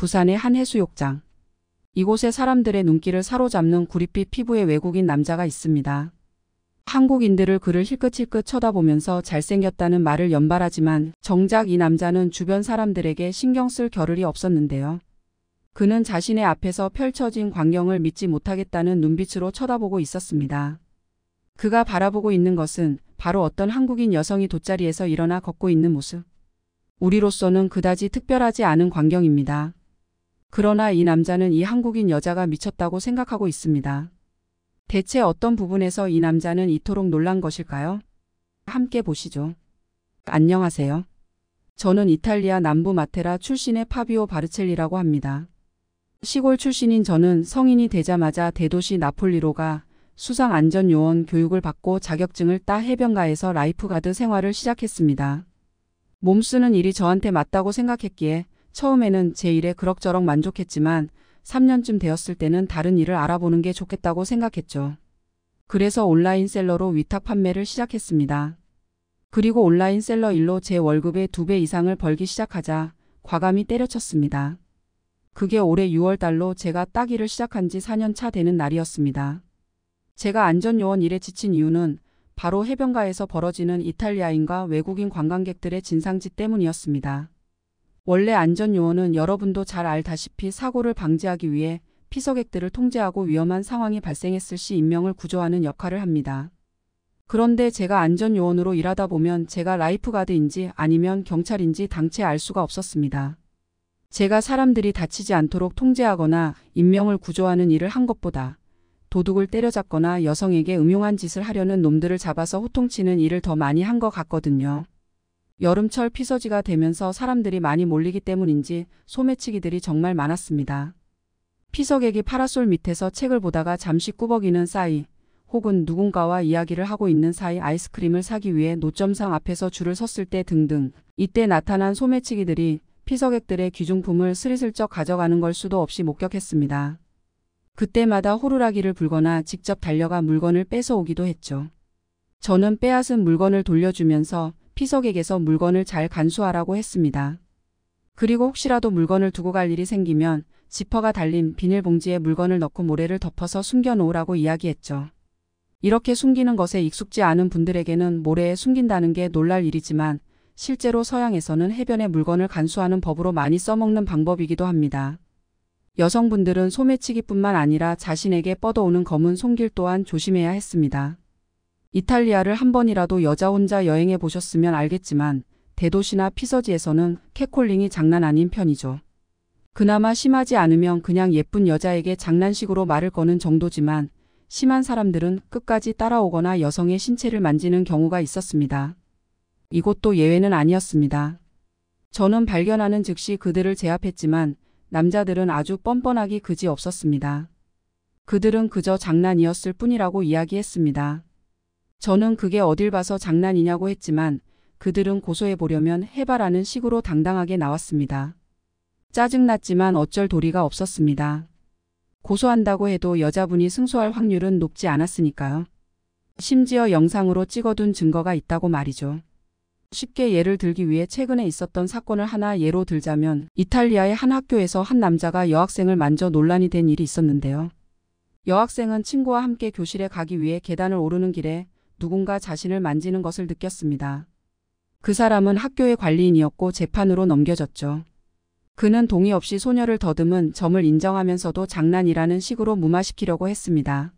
부산의 한 해수욕장. 이곳에 사람들의 눈길을 사로잡는 구릿빛 피부의 외국인 남자가 있습니다. 한국인들을 그를 힐끗힐끗 쳐다보면서 잘생겼다는 말을 연발하지만 정작 이 남자는 주변 사람들에게 신경 쓸 겨를이 없었는데요. 그는 자신의 앞에서 펼쳐진 광경을 믿지 못하겠다는 눈빛으로 쳐다보고 있었습니다. 그가 바라보고 있는 것은 바로 어떤 한국인 여성이 돗자리에서 일어나 걷고 있는 모습. 우리로서는 그다지 특별하지 않은 광경입니다. 그러나 이 남자는 이 한국인 여자가 미쳤다고 생각하고 있습니다. 대체 어떤 부분에서 이 남자는 이토록 놀란 것일까요? 함께 보시죠. 안녕하세요. 저는 이탈리아 남부 마테라 출신의 파비오 바르첼리라고 합니다. 시골 출신인 저는 성인이 되자마자 대도시 나폴리로가 수상 안전요원 교육을 받고 자격증을 따 해변가에서 라이프가드 생활을 시작했습니다. 몸쓰는 일이 저한테 맞다고 생각했기에 처음에는 제 일에 그럭저럭 만족했지만 3년쯤 되었을 때는 다른 일을 알아보는 게 좋겠다고 생각했죠. 그래서 온라인 셀러로 위탁 판매를 시작했습니다. 그리고 온라인 셀러 일로 제 월급의 2배 이상을 벌기 시작하자 과감히 때려쳤습니다. 그게 올해 6월 달로 제가 따기를 시작한 지 4년 차 되는 날이었습니다. 제가 안전요원 일에 지친 이유는 바로 해변가에서 벌어지는 이탈리아인과 외국인 관광객들의 진상지 때문이었습니다. 원래 안전요원은 여러분도 잘 알다시피 사고를 방지하기 위해 피서객들을 통제하고 위험한 상황이 발생했을 시 인명을 구조하는 역할을 합니다. 그런데 제가 안전요원으로 일하다 보면 제가 라이프가드인지 아니면 경찰인지 당체 알 수가 없었습니다. 제가 사람들이 다치지 않도록 통제하거나 인명을 구조하는 일을 한 것보다 도둑을 때려잡거나 여성에게 음흉한 짓을 하려는 놈들을 잡아서 호통치는 일을 더 많이 한 것 같거든요. 여름철 피서지가 되면서 사람들이 많이 몰리기 때문인지 소매치기들이 정말 많았습니다. 피서객이 파라솔 밑에서 책을 보다가 잠시 꾸벅이는 사이 혹은 누군가와 이야기를 하고 있는 사이 아이스크림을 사기 위해 노점상 앞에서 줄을 섰을 때 등등 이때 나타난 소매치기들이 피서객들의 귀중품을 스리슬쩍 가져가는 걸 수도 없이 목격했습니다. 그때마다 호루라기를 불거나 직접 달려가 물건을 뺏어오기도 했죠. 저는 빼앗은 물건을 돌려주면서 피석에게서 물건을 잘 간수하라고 했습니다. 그리고 혹시라도 물건을 두고 갈 일이 생기면 지퍼가 달린 비닐봉지에 물건을 넣고 모래를 덮어서 숨겨놓으라고 이야기했죠. 이렇게 숨기는 것에 익숙지 않은 분들에게는 모래에 숨긴다는 게 놀랄 일이지만 실제로 서양에서는 해변에 물건을 간수하는 법으로 많이 써먹는 방법이기도 합니다. 여성분들은 소매치기뿐만 아니라 자신에게 뻗어오는 검은 손길 또한 조심해야 했습니다. 이탈리아를 한 번이라도 여자 혼자 여행해 보셨으면 알겠지만 대도시나 피서지에서는 캐콜링이 장난 아닌 편이죠. 그나마 심하지 않으면 그냥 예쁜 여자에게 장난식으로 말을 거는 정도지만 심한 사람들은 끝까지 따라오거나 여성의 신체를 만지는 경우가 있었습니다. 이곳도 예외는 아니었습니다. 저는 발견하는 즉시 그들을 제압했지만 남자들은 아주 뻔뻔하기 그지 없었습니다. 그들은 그저 장난이었을 뿐이라고 이야기했습니다. 저는 그게 어딜 봐서 장난이냐고 했지만 그들은 고소해보려면 해봐라는 식으로 당당하게 나왔습니다. 짜증났지만 어쩔 도리가 없었습니다. 고소한다고 해도 여자분이 승소할 확률은 높지 않았으니까요. 심지어 영상으로 찍어둔 증거가 있다고 말이죠. 쉽게 예를 들기 위해 최근에 있었던 사건을 하나 예로 들자면 이탈리아의 한 학교에서 한 남자가 여학생을 만져 논란이 된 일이 있었는데요. 여학생은 친구와 함께 교실에 가기 위해 계단을 오르는 길에 누군가 자신을 만지는 것을 느꼈습니다. 그 사람은 학교의 관리인이었고 재판으로 넘겨졌죠. 그는 동의 없이 소녀를 더듬은 점을 인정하면서도 장난이라는 식으로 무마시키려고 했습니다.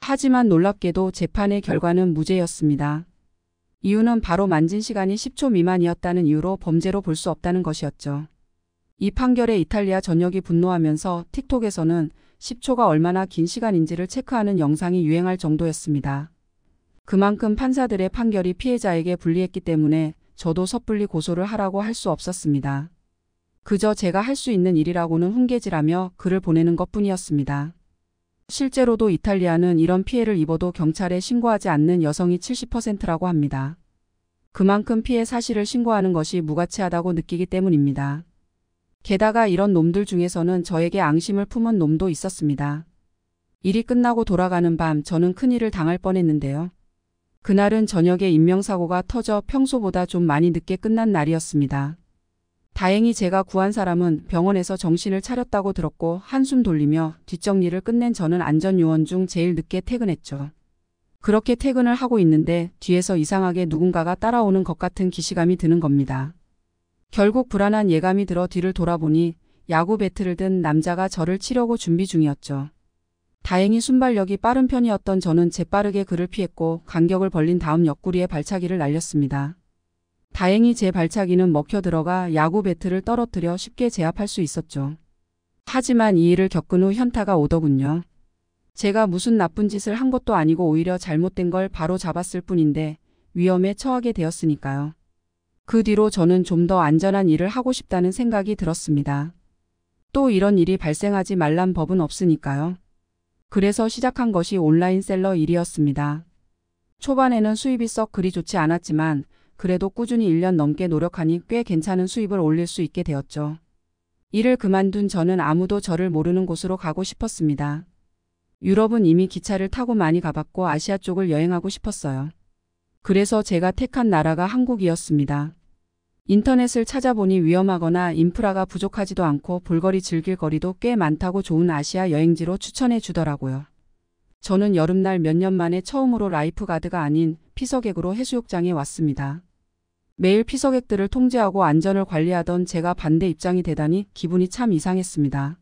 하지만 놀랍게도 재판의 결과는 무죄였습니다. 이유는 바로 만진 시간이 10초 미만이었다는 이유로 범죄로 볼 수 없다는 것이었죠. 이 판결에 이탈리아 전역이 분노하면서 틱톡에서는 10초가 얼마나 긴 시간인지를 체크하는 영상이 유행할 정도였습니다. 그만큼 판사들의 판결이 피해자에게 불리했기 때문에 저도 섣불리 고소를 하라고 할 수 없었습니다. 그저 제가 할 수 있는 일이라고는 훈계질하며 글을 보내는 것 뿐이었습니다. 실제로도 이탈리아는 이런 피해를 입어도 경찰에 신고하지 않는 여성이 70%라고 합니다. 그만큼 피해 사실을 신고하는 것이 무가치하다고 느끼기 때문입니다. 게다가 이런 놈들 중에서는 저에게 앙심을 품은 놈도 있었습니다. 일이 끝나고 돌아가는 밤 저는 큰일을 당할 뻔했는데요. 그날은 저녁에 인명사고가 터져 평소보다 좀 많이 늦게 끝난 날이었습니다. 다행히 제가 구한 사람은 병원에서 정신을 차렸다고 들었고 한숨 돌리며 뒷정리를 끝낸 저는 안전요원 중 제일 늦게 퇴근했죠. 그렇게 퇴근을 하고 있는데 뒤에서 이상하게 누군가가 따라오는 것 같은 기시감이 드는 겁니다. 결국 불안한 예감이 들어 뒤를 돌아보니 야구 배트를 든 남자가 저를 치려고 준비 중이었죠. 다행히 순발력이 빠른 편이었던 저는 재빠르게 그를 피했고 간격을 벌린 다음 옆구리에 발차기를 날렸습니다. 다행히 제 발차기는 먹혀 들어가 야구 배트를 떨어뜨려 쉽게 제압할 수 있었죠. 하지만 이 일을 겪은 후 현타가 오더군요. 제가 무슨 나쁜 짓을 한 것도 아니고 오히려 잘못된 걸 바로 잡았을 뿐인데 위험에 처하게 되었으니까요. 그 뒤로 저는 좀 더 안전한 일을 하고 싶다는 생각이 들었습니다. 또 이런 일이 발생하지 말란 법은 없으니까요. 그래서 시작한 것이 온라인 셀러 일이었습니다. 초반에는 수입이 썩 그리 좋지 않았지만 그래도 꾸준히 1년 넘게 노력하니 꽤 괜찮은 수입을 올릴 수 있게 되었죠. 일을 그만둔 저는 아무도 저를 모르는 곳으로 가고 싶었습니다. 유럽은 이미 기차를 타고 많이 가봤고 아시아 쪽을 여행하고 싶었어요. 그래서 제가 택한 나라가 한국이었습니다. 인터넷을 찾아보니 위험하거나 인프라가 부족하지도 않고 볼거리 즐길 거리도 꽤 많다고 좋은 아시아 여행지로 추천해 주더라고요. 저는 여름날 몇 년 만에 처음으로 라이프가드가 아닌 피서객으로 해수욕장에 왔습니다. 매일 피서객들을 통제하고 안전을 관리하던 제가 반대 입장이 되다니 기분이 참 이상했습니다.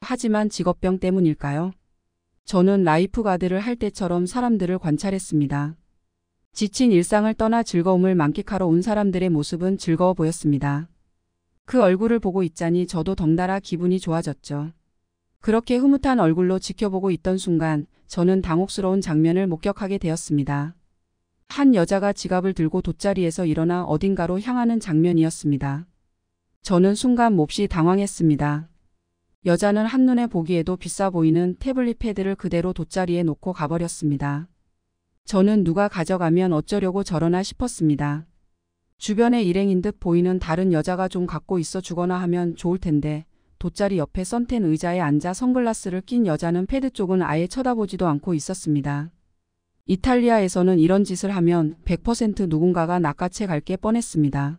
하지만 직업병 때문일까요? 저는 라이프가드를 할 때처럼 사람들을 관찰했습니다. 지친 일상을 떠나 즐거움을 만끽하러 온 사람들의 모습은 즐거워 보였습니다. 그 얼굴을 보고 있자니 저도 덩달아 기분이 좋아졌죠. 그렇게 흐뭇한 얼굴로 지켜보고 있던 순간 저는 당혹스러운 장면을 목격하게 되었습니다. 한 여자가 지갑을 들고 돗자리에서 일어나 어딘가로 향하는 장면이었습니다. 저는 순간 몹시 당황했습니다. 여자는 한눈에 보기에도 비싸 보이는 태블릿 패드를 그대로 돗자리에 놓고 가버렸습니다. 저는 누가 가져가면 어쩌려고 저러나 싶었습니다. 주변에 일행인 듯 보이는 다른 여자가 좀 갖고 있어 주거나 하면 좋을 텐데 돗자리 옆에 썬텐 의자에 앉아 선글라스를 낀 여자는 패드 쪽은 아예 쳐다보지도 않고 있었습니다. 이탈리아에서는 이런 짓을 하면 100% 누군가가 낚아채 갈 게 뻔했습니다.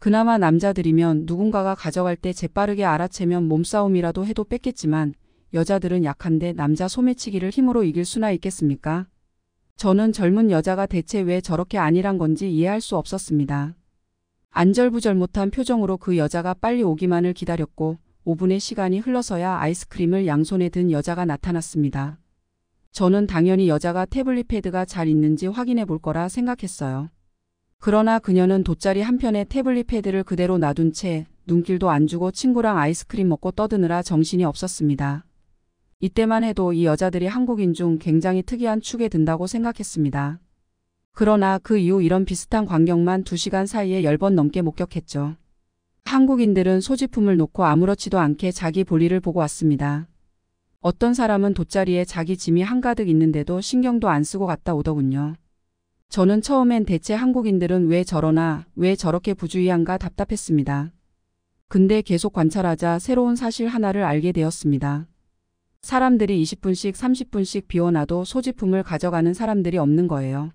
그나마 남자들이면 누군가가 가져갈 때 재빠르게 알아채면 몸싸움이라도 해도 뺐겠지만 여자들은 약한데 남자 소매치기를 힘으로 이길 수나 있겠습니까? 저는 젊은 여자가 대체 왜 저렇게 안일한 건지 이해할 수 없었습니다. 안절부절 못한 표정으로 그 여자가 빨리 오기만을 기다렸고 5분의 시간이 흘러서야 아이스크림을 양손에 든 여자가 나타났습니다. 저는 당연히 여자가 태블릿 패드가 잘 있는지 확인해 볼 거라 생각했어요. 그러나 그녀는 돗자리 한편에 태블릿 패드를 그대로 놔둔 채 눈길도 안 주고 친구랑 아이스크림 먹고 떠드느라 정신이 없었습니다. 이때만 해도 이 여자들이 한국인 중 굉장히 특이한 축에 든다고 생각했습니다. 그러나 그 이후 이런 비슷한 광경만 2시간 사이에 10번 넘게 목격했죠. 한국인들은 소지품을 놓고 아무렇지도 않게 자기 볼일을 보고 왔습니다. 어떤 사람은 돗자리에 자기 짐이 한가득 있는데도 신경도 안 쓰고 갔다 오더군요. 저는 처음엔 대체 한국인들은 왜 저러나 왜 저렇게 부주의한가 답답했습니다. 근데 계속 관찰하자 새로운 사실 하나를 알게 되었습니다. 사람들이 20분씩 30분씩 비워놔도 소지품을 가져가는 사람들이 없는 거예요.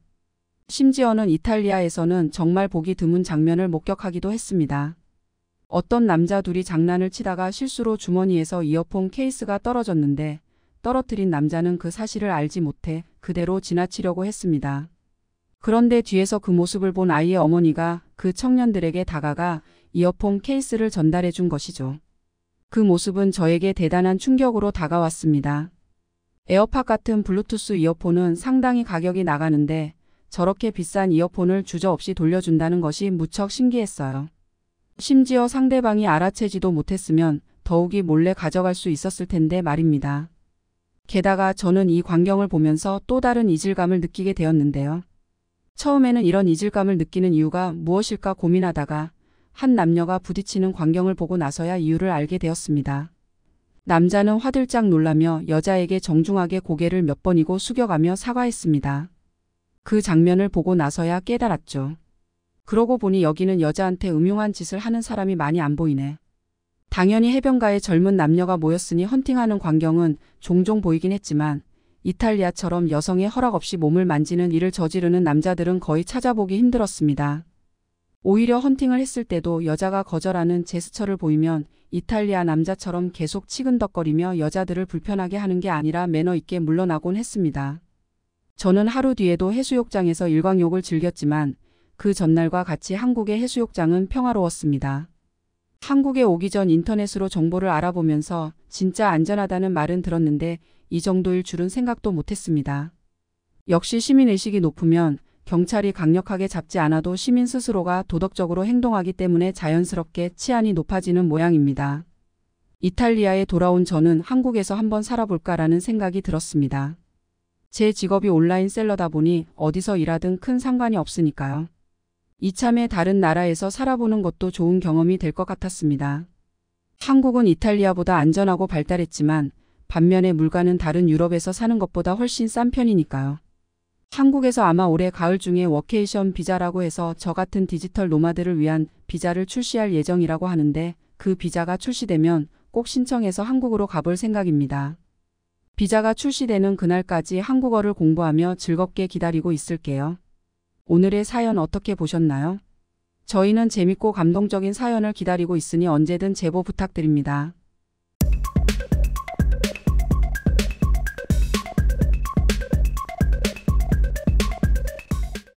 심지어는 이탈리아에서는 정말 보기 드문 장면을 목격하기도 했습니다. 어떤 남자 둘이 장난을 치다가 실수로 주머니에서 이어폰 케이스가 떨어졌는데 떨어뜨린 남자는 그 사실을 알지 못해 그대로 지나치려고 했습니다. 그런데 뒤에서 그 모습을 본 아이의 어머니가 그 청년들에게 다가가 이어폰 케이스를 전달해 준 것이죠. 그 모습은 저에게 대단한 충격으로 다가왔습니다. 에어팟 같은 블루투스 이어폰은 상당히 가격이 나가는데 저렇게 비싼 이어폰을 주저없이 돌려준다는 것이 무척 신기했어요. 심지어 상대방이 알아채지도 못했으면 더욱이 몰래 가져갈 수 있었을 텐데 말입니다. 게다가 저는 이 광경을 보면서 또 다른 이질감을 느끼게 되었는데요. 처음에는 이런 이질감을 느끼는 이유가 무엇일까 고민하다가 한 남녀가 부딪히는 광경을 보고 나서야 이유를 알게 되었습니다. 남자는 화들짝 놀라며 여자에게 정중하게 고개를 몇 번이고 숙여가며 사과했습니다. 그 장면을 보고 나서야 깨달았죠. 그러고 보니 여기는 여자한테 음흉한 짓을 하는 사람이 많이 안 보이네. 당연히 해변가에 젊은 남녀가 모였으니 헌팅하는 광경은 종종 보이긴 했지만 이탈리아처럼 여성의 허락 없이 몸을 만지는 일을 저지르는 남자들은 거의 찾아보기 힘들었습니다. 오히려 헌팅을 했을 때도 여자가 거절하는 제스처를 보이면 이탈리아 남자처럼 계속 치근덕거리며 여자들을 불편하게 하는 게 아니라 매너 있게 물러나곤 했습니다. 저는 하루 뒤에도 해수욕장에서 일광욕을 즐겼지만 그 전날과 같이 한국의 해수욕장은 평화로웠습니다. 한국에 오기 전 인터넷으로 정보를 알아보면서 진짜 안전하다는 말은 들었는데 이 정도일 줄은 생각도 못했습니다. 역시 시민의식이 높으면 경찰이 강력하게 잡지 않아도 시민 스스로가 도덕적으로 행동하기 때문에 자연스럽게 치안이 높아지는 모양입니다. 이탈리아에 돌아온 저는 한국에서 한번 살아볼까라는 생각이 들었습니다. 제 직업이 온라인 셀러다 보니 어디서 일하든 큰 상관이 없으니까요. 이참에 다른 나라에서 살아보는 것도 좋은 경험이 될 것 같았습니다. 한국은 이탈리아보다 안전하고 발달했지만 반면에 물가는 다른 유럽에서 사는 것보다 훨씬 싼 편이니까요. 한국에서 아마 올해 가을 중에 워케이션 비자라고 해서 저 같은 디지털 노마드를 위한 비자를 출시할 예정이라고 하는데 그 비자가 출시되면 꼭 신청해서 한국으로 가볼 생각입니다. 비자가 출시되는 그날까지 한국어를 공부하며 즐겁게 기다리고 있을게요. 오늘의 사연 어떻게 보셨나요? 저희는 재밌고 감동적인 사연을 기다리고 있으니 언제든 제보 부탁드립니다.